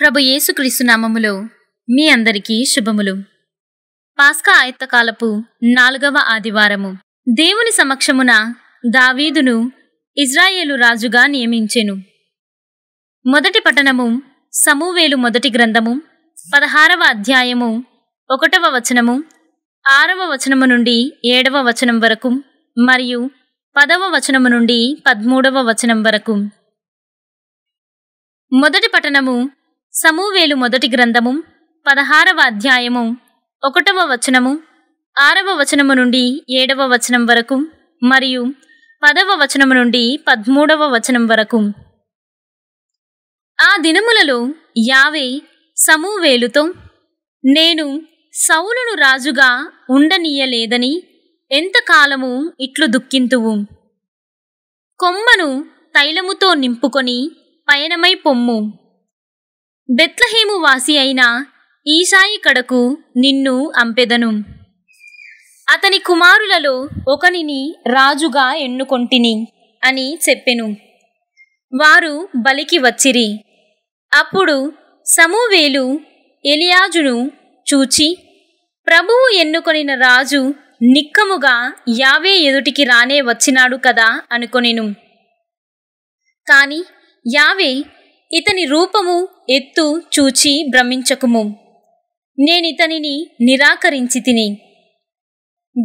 ప్రభు యేసుక్రీస్తు నామములో మీ అందరికీ శుభములు పాస్కా ఆయత్తకాలపు నాలుగవ ఆదివారము దేవుని సమక్షమున దావీదును ఇజ్రాయేలు రాజుగా నియమించెను మొదటి పట్టణము సమూవేలు మొదటి గ్రంథము పదహారవ అధ్యాయము ఒకటవ వచనము ఆరవ వచనము నుండి ఏడవ వచనం వరకు మరియు పదవ వచనము నుండి పద్మూడవ వచనం వరకు మొదటి పట్టణము సమూవేలు మొదటి గ్రంథము పదహారవ అధ్యాయము ఒకటవ వచనము ఆరవ వచనము నుండి ఏడవ వచనం వరకు మరియు పదవ వచనము నుండి పద్మూడవ వచనం వరకు ఆ దినములలో యావే సమూవేలుతో నేను సౌలును రాజుగా ఉండనీయలేదని ఎంతకాలము ఇట్లు దుఃఖింతువు కొమ్మను తైలముతో నింపుకొని పయనమై పొమ్ము బెత్లహేము వాసి అయిన ఈశాయి కడకు నిన్ను అంపెదను అతని కుమారులలో ఒకనిని రాజుగా ఎన్నుకొంటిని అని చెప్పెను వారు బలికి వచ్చిరి అప్పుడు సమూవేలు ఎలియాజును చూచి ప్రభువు ఎన్నుకొనిన రాజు నిక్కముగా యావే ఎదుటికి రానే వచ్చినాడు కదా అనుకొనెను కాని యావే ఇతని రూపము ఎత్తు చూచి భ్రమించకుము నేనితనిని నిరాకరించి తిని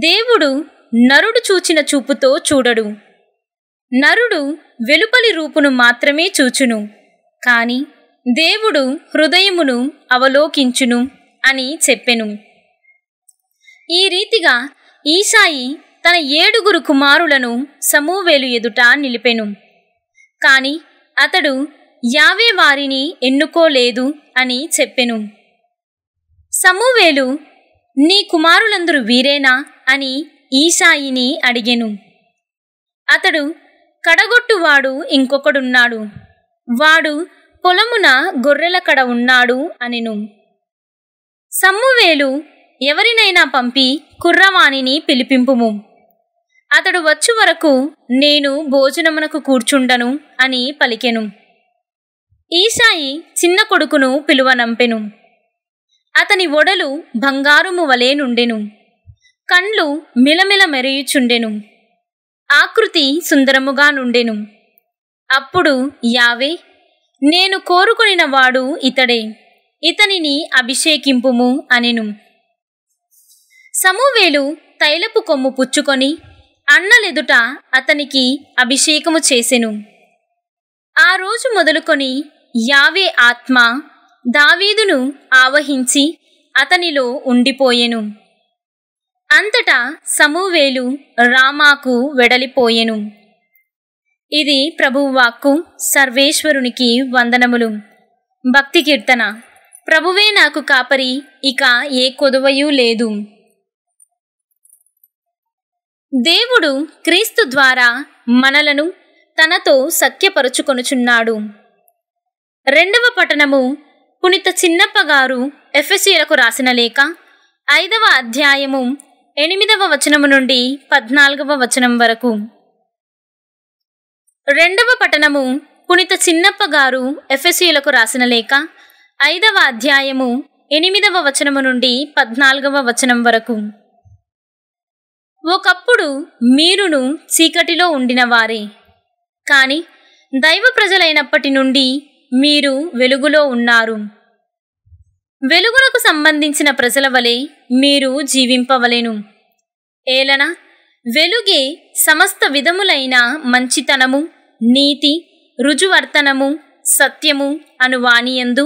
దేవుడు నరుడు చూచిన చూపుతో చూడడు నరుడు వెలుపలి రూపును మాత్రమే చూచును కాని దేవుడు హృదయమును అవలోకించును అని చెప్పెను ఈ రీతిగా ఈశాయి తన ఏడుగురు కుమారులను సమూవేలు ఎదుట నిలిపెను కాని అతడు యావే వారిని ఎన్నుకోలేదు అని చెప్పెను సమూవేలు నీ కుమారులందరూ వీరేనా అని ఈశాయిని అడిగెను అతడు కడగొట్టువాడు ఇంకొకడున్నాడు వాడు పొలమున గొర్రెల కడ ఉన్నాడు అనెను సమ్మువేలు ఎవరినైనా పంపి కుర్రవాణిని పిలిపింపుము అతడు వచ్చు వరకు నేను భోజనమునకు కూర్చుండను అని పలికెను ఈశాయి చిన్న కొడుకును పిలువనంపెను అతని ఒడలు బంగారుము వలె నుండెను కండ్లు మిలమిల మెరుయుచుండెను ఆకృతి సుందరముగా నుండెను అప్పుడు యావే నేను కోరుకొనిన వాడు ఇతడే ఇతనిని అభిషేకింపుము అనెను సమూవేలు తైలపు కొమ్ము పుచ్చుకొని అన్నలెదుట అతనికి అభిషేకము చేసెను ఆ రోజు మొదలుకొని యావే ఆత్మ దావీదును ఆవహించి అతనిలో ఉండిపోయెను అంతటా సమూవేలు రామాకు వెడలిపోయెను ఇది ప్రభువాక్కు సర్వేశ్వరునికి వందనములు భక్తి కీర్తన ప్రభువే నాకు కాపరి ఇక ఏ కొదువయూ లేదు దేవుడు క్రీస్తు ద్వారా మనలను తనతో సఖ్యపరుచుకొనుచున్నాడు రెండవ పఠనము పునిత చిన్నప్ప గారు ఎఫ్ఎస్సీలకు రాసిన లేఖ ఐదవ అధ్యాయము ఎనిమిదవ వచనము నుండి పద్నాలుగవ వచనం వరకు రెండవ పఠనము పునిత చిన్నప్ప గారు ఎఫ్ఎస్సీలకు రాసిన లేఖ ఐదవ అధ్యాయము ఎనిమిదవ వచనము నుండి పద్నాలుగవ వచనం వరకు ఒకప్పుడు మీరును చీకటిలో ఉండినవారే కానీ దైవ ప్రజలైనప్పటి నుండి మీరు వెలుగులో ఉన్నారు వెలుగులకు సంబంధించిన ప్రజల వలె మీరు జీవింపవలేను ఏలన వెలుగే సమస్త విధములైన మంచితనము నీతి రుజువర్తనము సత్యము అను వాణియందు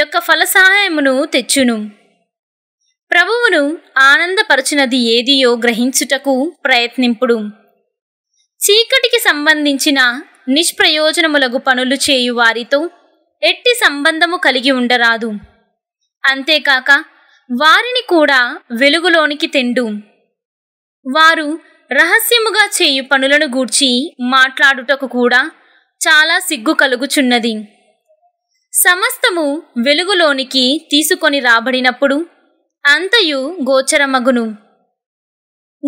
యొక్క ఫలసహాయమును తెచ్చును ప్రభువును ఆనందపరచునది ఏదియో గ్రహించుటకు ప్రయత్నింపుడు చీకటికి సంబంధించిన నిష్ప్రయోజనములగు పనులు చేయు వారితో ఎట్టి సంబంధము కలిగి ఉండరాదు అంతేకాక వారిని కూడా వెలుగులోనికి తెండు వారు రహస్యముగా చేయు పనులను గూర్చి మాట్లాడుటకు కూడా చాలా సిగ్గు కలుగుచున్నది సమస్తము వెలుగులోనికి తీసుకొని రాబడినప్పుడు అంతయు గోచరమగును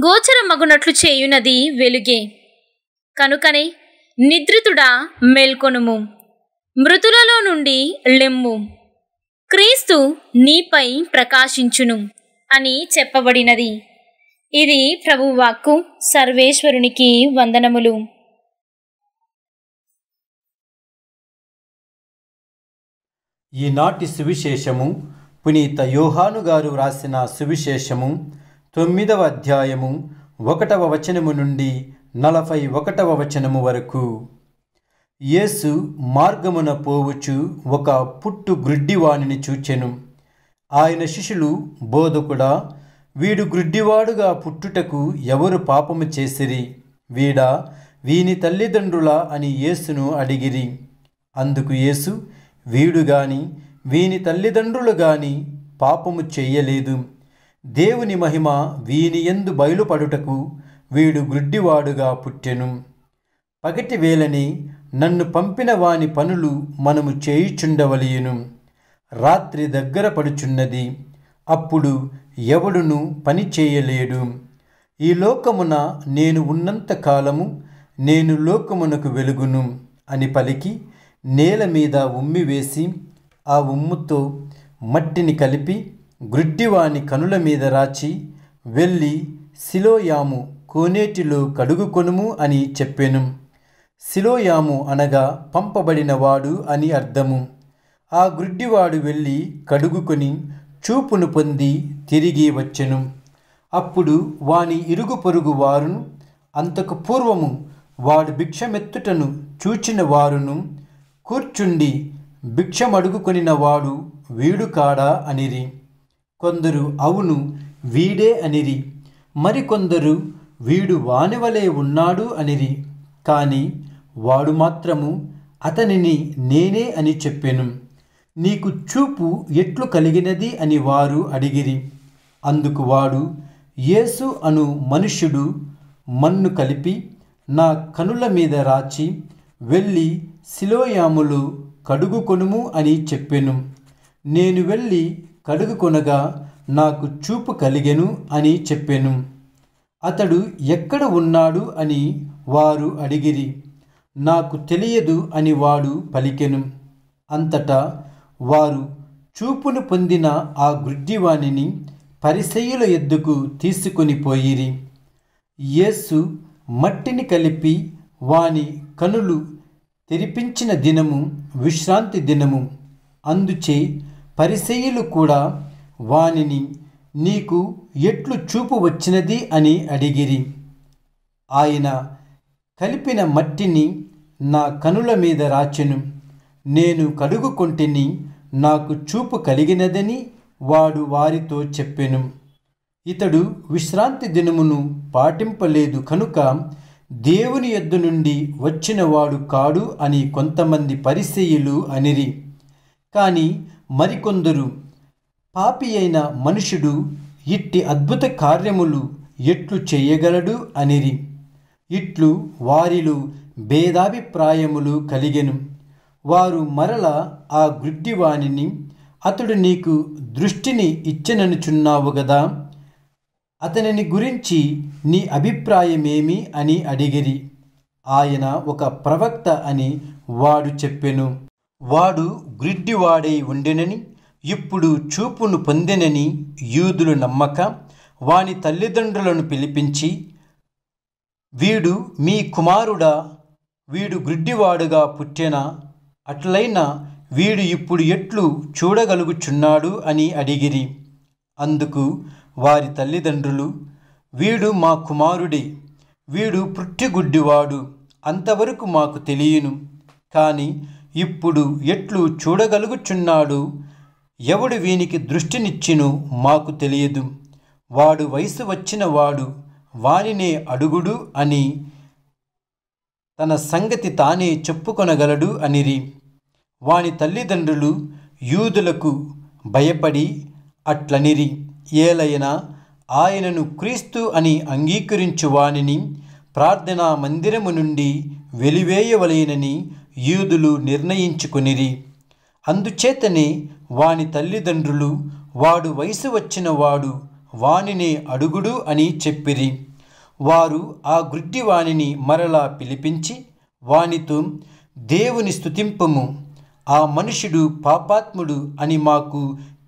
గోచరమగునట్లు చేయునది వెలుగే కనుకనే నిద్రితుడా మేల్కొనుము మృతులలో నుండి లెమ్ము క్రీస్తు నీపై ప్రకాశించును అని చెప్పబడినది ఇది ప్రభువాక్కు సర్వేశ్వరునికి వందనములు ఈనాటి సువిశేషము పునీత యోహాను గారు వ్రాసిన సువిశేషము తొమ్మిదవ అధ్యాయము ఒకటవ వచనము నుండి నలభై ఒకటవ వచనము వరకు యేసు మార్గమున పోవచ్చు ఒక పుట్టు గ్రుడ్డివాణిని చూచెను ఆయన శిష్యులు బోధకుడా వీడు గ్రుడ్డివాడుగా పుట్టుటకు ఎవరు పాపము చేసిరి వీడా వీని తల్లిదండ్రుల అని యేసును అడిగిరి అందుకు యేసు వీడు గాని వీని తల్లిదండ్రులు గాని పాపము చెయ్యలేదు దేవుని మహిమ వీని ఎందు బయలుపడుటకు వీడు గుడ్డివాడుగా పుట్టెను పగటి వేళని నన్ను పంపిన వాని పనులు మనము చేయుచుండవలియను రాత్రి దగ్గర పడుచున్నది అప్పుడు ఎవడును పని చేయలేడు ఈ లోకమున నేను ఉన్నంత కాలము నేను లోకమునకు వెలుగును అని పలికి నేల మీద ఉమ్మి వేసి ఆ ఉమ్ముతో మట్టిని కలిపి గ్రుడ్డివాని కనుల మీద రాచి వెళ్ళి సిలోయాము కోనేటిలో కడుగుకొనుము అని చెప్పెను శిలోయాము అనగా పంపబడినవాడు అని అర్థము ఆ గుడ్డివాడు వెళ్ళి కడుగుకొని చూపును పొంది తిరిగి వచ్చెను అప్పుడు వాని ఇరుగు పొరుగు వారును అంతకు పూర్వము వాడు భిక్షమెత్తుటను చూచిన వారును కూర్చుండి భిక్షమడుగుకొనిన వాడు వీడు కాడా అనిరి కొందరు అవును వీడే అనిరి మరికొందరు వీడు వానివలే ఉన్నాడు అనిరి కానీ వాడు మాత్రము అతనిని నేనే అని చెప్పెను నీకు చూపు ఎట్లు కలిగినది అని వారు అడిగిరి అందుకు వాడు యేసు అను మనుష్యుడు మన్ను కలిపి నా కనుల మీద రాచి వెళ్ళి శిలోయాములు కడుగుకొనుము అని చెప్పెను నేను వెళ్ళి కడుగుకొనగా నాకు చూపు కలిగెను అని చెప్పెను అతడు ఎక్కడ ఉన్నాడు అని వారు అడిగిరి నాకు తెలియదు అని వాడు పలికెను అంతటా వారు చూపును పొందిన ఆ గుడ్డివాణిని పరిసయ్యుల ఎద్దుకు తీసుకొని పోయిరి యేసు మట్టిని కలిపి వాని కనులు తెరిపించిన దినము విశ్రాంతి దినము అందుచే పరిసయ్యులు కూడా వానిని నీకు ఎట్లు చూపు వచ్చినది అని అడిగిరి ఆయన కలిపిన మట్టిని నా కనుల మీద రాచెను నేను కడుగుకొంటిని నాకు చూపు కలిగినదని వాడు వారితో చెప్పెను ఇతడు విశ్రాంతి దినమును పాటింపలేదు కనుక దేవుని ఎద్దు నుండి వచ్చినవాడు కాడు అని కొంతమంది పరిశీయులు అనిరి కానీ మరికొందరు పాపి అయిన మనుషుడు ఇట్టి అద్భుత కార్యములు ఎట్లు చేయగలడు అనిరి ఇట్లు వారిలో భేదాభిప్రాయములు కలిగెను వారు మరల ఆ గుడ్డివాణిని అతడు నీకు దృష్టిని ఇచ్చననుచున్నావు గదా అతనిని గురించి నీ అభిప్రాయమేమి అని అడిగిరి ఆయన ఒక ప్రవక్త అని వాడు చెప్పెను వాడు గ్రిడ్డివాడై ఉండెనని ఇప్పుడు చూపును పొందెనని యూదులు నమ్మక వాని తల్లిదండ్రులను పిలిపించి వీడు మీ కుమారుడా వీడు గ్రుడ్డివాడుగా పుట్టెనా అట్లైనా వీడు ఇప్పుడు ఎట్లు చూడగలుగుచున్నాడు అని అడిగిరి అందుకు వారి తల్లిదండ్రులు వీడు మా కుమారుడే వీడు పుట్టిగుడ్డివాడు అంతవరకు మాకు తెలియను కానీ ఇప్పుడు ఎట్లు చూడగలుగుచున్నాడు ఎవడు వీనికి దృష్టినిచ్చినో మాకు తెలియదు వాడు వయసు వచ్చిన వాడు వానినే అడుగుడు అని తన సంగతి తానే చెప్పుకొనగలడు అనిరి వాని తల్లిదండ్రులు యూదులకు భయపడి అట్లనిరి ఏలైనా ఆయనను క్రీస్తు అని అంగీకరించు వానిని ప్రార్థనా మందిరము నుండి వెలివేయవలేనని యూదులు నిర్ణయించుకునిరి అందుచేతనే వాని తల్లిదండ్రులు వాడు వయసు వచ్చిన వాడు వానినే అడుగుడు అని చెప్పిరి వారు ఆ గుడ్డి వానిని మరలా పిలిపించి వానితో దేవుని స్థుతింపము ఆ మనుషుడు పాపాత్ముడు అని మాకు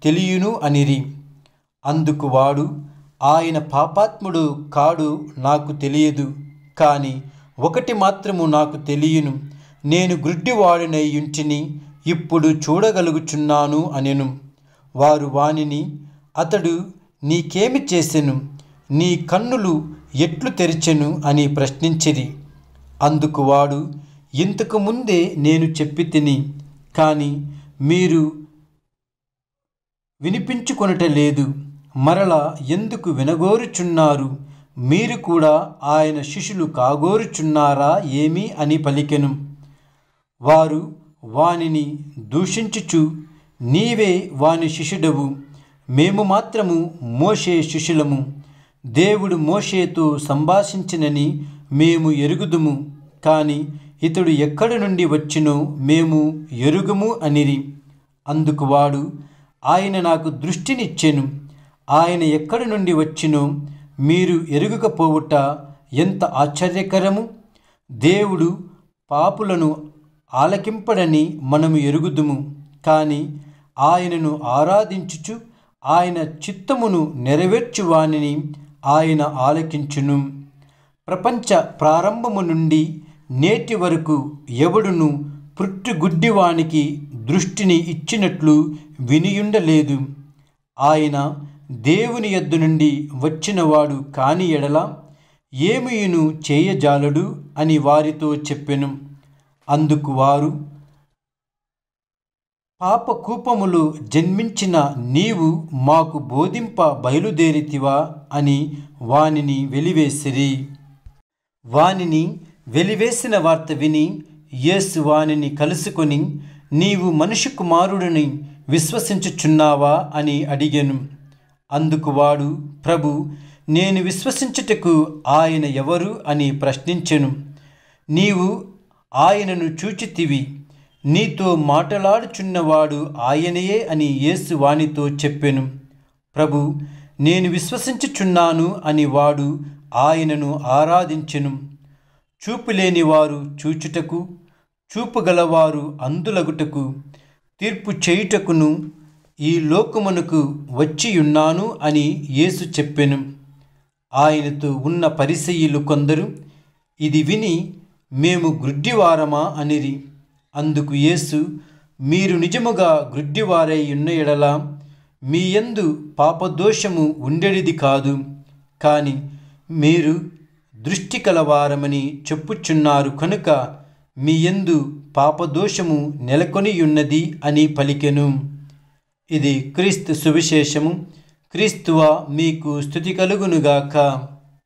తెలియను అనిరి అందుకు వాడు ఆయన పాపాత్ముడు కాడు నాకు తెలియదు కానీ ఒకటి మాత్రము నాకు తెలియను నేను గుడ్డివాడినయ్యుంటిని ఇప్పుడు చూడగలుగుచున్నాను అనెను వారు వానిని అతడు నీకేమి చేసెను నీ కన్నులు ఎట్లు తెరిచెను అని ప్రశ్నించిరి అందుకు వాడు ఇంతకు ముందే నేను చెప్పి తిని కానీ మీరు వినిపించుకొనట లేదు మరలా ఎందుకు వినగోరుచున్నారు మీరు కూడా ఆయన శిష్యులు కాగోరుచున్నారా ఏమీ అని పలికెను వారు వానిని దూషించుచు నీవే వాని శిష్యుడవు మేము మాత్రము మోషే శిష్యులము దేవుడు మోషేతో సంభాషించినని మేము ఎరుగుదుము కానీ ఇతడు ఎక్కడి నుండి వచ్చినో మేము ఎరుగుము అనిరి అందుకు వాడు ఆయన నాకు దృష్టినిచ్చెను ఆయన ఎక్కడి నుండి వచ్చినో మీరు ఎరుగకపోవుట ఎంత ఆశ్చర్యకరము దేవుడు పాపులను ఆలకింపడని మనము ఎరుగుదుము కానీ ఆయనను ఆరాధించుచు ఆయన చిత్తమును నెరవేర్చువానిని ఆయన ఆలకించును ప్రపంచ ప్రారంభము నుండి నేటి వరకు ఎవడును పుట్టుగుడ్డివానికి దృష్టిని ఇచ్చినట్లు వినియుండలేదు ఆయన దేవుని ఎద్దు నుండి వచ్చినవాడు కాని ఎడల ఏమియును చేయజాలడు అని వారితో చెప్పెను అందుకు వారు పాపకూపములు జన్మించిన నీవు మాకు బోధింప బయలుదేరితివా అని వానిని వెలివేసిరి వానిని వెలివేసిన వార్త విని యేసు వానిని కలుసుకొని నీవు మనుషు కుమారుడిని విశ్వసించుచున్నావా అని అడిగాను అందుకు వాడు ప్రభు నేను విశ్వసించుటకు ఆయన ఎవరు అని ప్రశ్నించెను నీవు ఆయనను చూచితివి నీతో మాటలాడుచున్నవాడు ఆయనయే అని యేసు వానితో చెప్పెను ప్రభు నేను విశ్వసించుచున్నాను అని వాడు ఆయనను ఆరాధించెను చూపు వారు చూచుటకు చూపు గలవారు అందులగుటకు తీర్పు చేయుటకును ఈ లోకమునకు వచ్చియున్నాను అని యేసు చెప్పెను ఆయనతో ఉన్న పరిసయ్యులు కొందరు ఇది విని మేము గృడ్డివారమా అనిరి అందుకు యేసు మీరు నిజముగా గ్రుడ్డివారై ఉన్న ఎడలా మీ యందు పాపదోషము ఉండేది కాదు కానీ మీరు దృష్టి కలవారమని చెప్పుచున్నారు కనుక మీ యందు పాపదోషము నెలకొని ఉన్నది అని పలికెను ఇది క్రీస్తు సువిశేషము క్రీస్తువ మీకు స్థుతి కలుగునుగాక